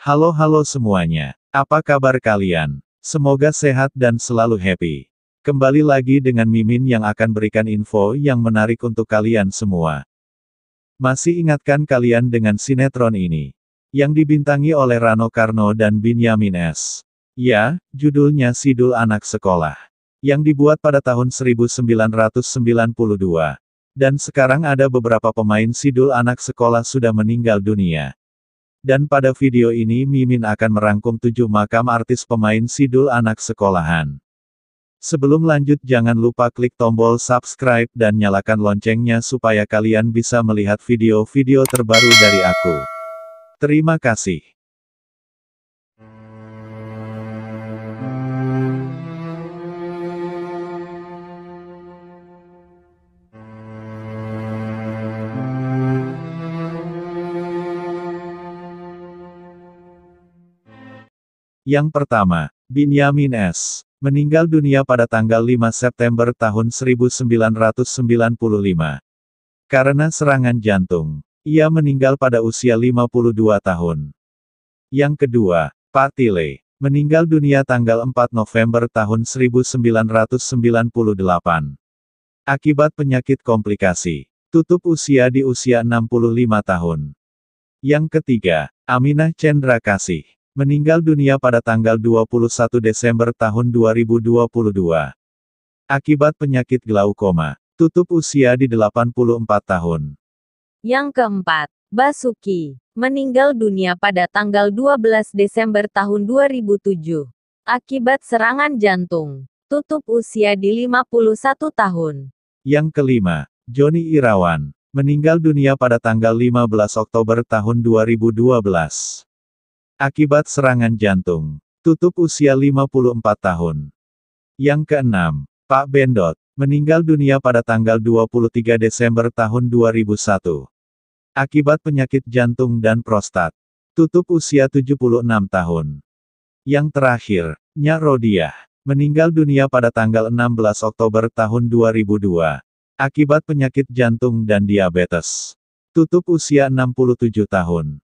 Halo-halo semuanya, apa kabar kalian? Semoga sehat dan selalu happy. Kembali lagi dengan Mimin yang akan berikan info yang menarik untuk kalian semua. Masih ingatkan kalian dengan sinetron ini. Yang dibintangi oleh Rano Karno dan Binyamin S. Ya, judulnya Sidul Anak Sekolah. Yang dibuat pada tahun 1992. Dan sekarang ada beberapa pemain Sidul Anak Sekolah sudah meninggal dunia. Dan pada video ini Mimin akan merangkum tujuh makam artis pemain sidul anak sekolahan. Sebelum lanjut jangan lupa klik tombol subscribe dan nyalakan loncengnya supaya kalian bisa melihat video-video terbaru dari aku. Terima kasih. Yang pertama, Binyamin S. meninggal dunia pada tanggal 5 September tahun 1995. Karena serangan jantung, ia meninggal pada usia 52 tahun. Yang kedua, Patile, meninggal dunia tanggal 4 November tahun 1998. Akibat penyakit komplikasi, tutup usia di usia 65 tahun. Yang ketiga, Aminah Chandra Kasih meninggal dunia pada tanggal 21 Desember tahun 2022. Akibat penyakit glaukoma, tutup usia di 84 tahun. Yang keempat, Basuki, meninggal dunia pada tanggal 12 Desember tahun 2007. Akibat serangan jantung, tutup usia di 51 tahun. Yang kelima, Joni Irawan, meninggal dunia pada tanggal 15 Oktober tahun 2012. Akibat serangan jantung. Tutup usia 54 tahun. Yang keenam, Pak Bendot, meninggal dunia pada tanggal 23 Desember tahun 2001. Akibat penyakit jantung dan prostat. Tutup usia 76 tahun. Yang terakhir, Nya Rodiah, meninggal dunia pada tanggal 16 Oktober tahun 2002. Akibat penyakit jantung dan diabetes. Tutup usia 67 tahun.